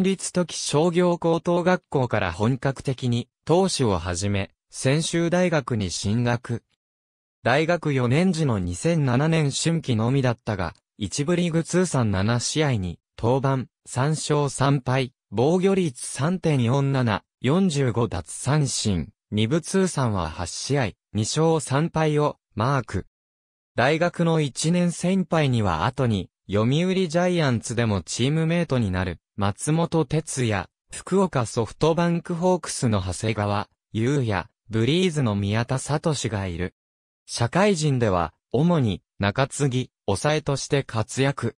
立時商業高等学校から本格的に、投資を始め、専修大学に進学。大学4年時の2007年春季のみだったが、1部リーグ通算7試合に、登板、3勝3敗、防御率3.47、45奪三振、2部通算は8試合、2勝3敗を、マーク。大学の1年先輩には後に、読売ジャイアンツでもチームメイトになる、松本哲也、福岡ソフトバンクホークスの長谷川、優也、ブリーズの宮田聡がいる。社会人では、主に中継ぎ、抑えとして活躍。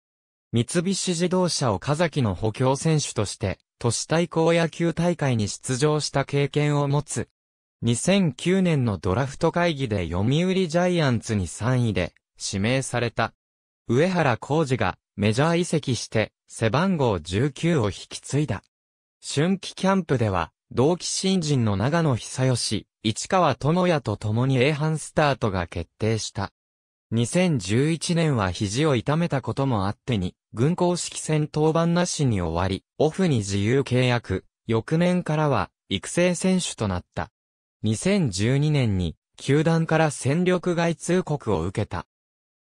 三菱自動車岡崎の補強選手として、都市対抗野球大会に出場した経験を持つ。2009年のドラフト会議で読売ジャイアンツに3位で指名された。上原浩二がメジャー移籍して、背番号19を引き継いだ。春季キャンプでは、同期新人の長野久義、市川智也と共に A 班スタートが決定した。2011年は肘を痛めたこともあってに、軍公式戦登板なしに終わり、オフに自由契約、翌年からは育成選手となった。2012年に、球団から戦力外通告を受けた。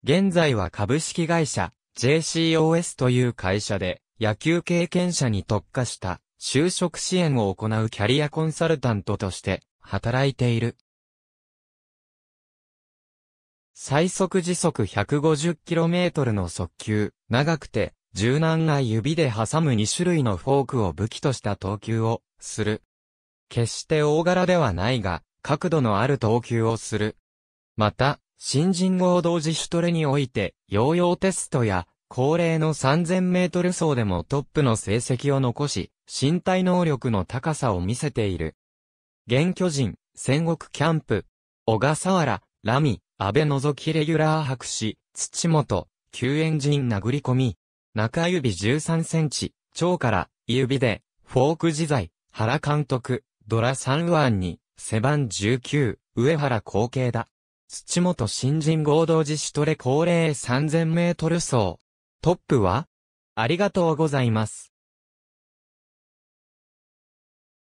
現在は株式会社、JCOS という会社で野球経験者に特化した就職支援を行うキャリアコンサルタントとして働いている。最速時速 150km の速球、長くて柔軟な指で挟む2種類のフォークを武器とした投球をする。決して大柄ではないが、角度のある投球をする。また、新人合同自主トレにおいて、ヨーヨーテストや、恒例の3000メートル走でもトップの成績を残し、身体能力の高さを見せている。現巨人、戦国キャンプ、小笠原、ラミ、安倍覗きレギュラー博士、土本、救援陣殴り込み、中指13センチ、腸から指で、フォーク自在、原監督、ドラサンウアンに、背番19、上原後継だ。土本新人合同自主トレ恒例3000メートル走。トップはありがとうございます。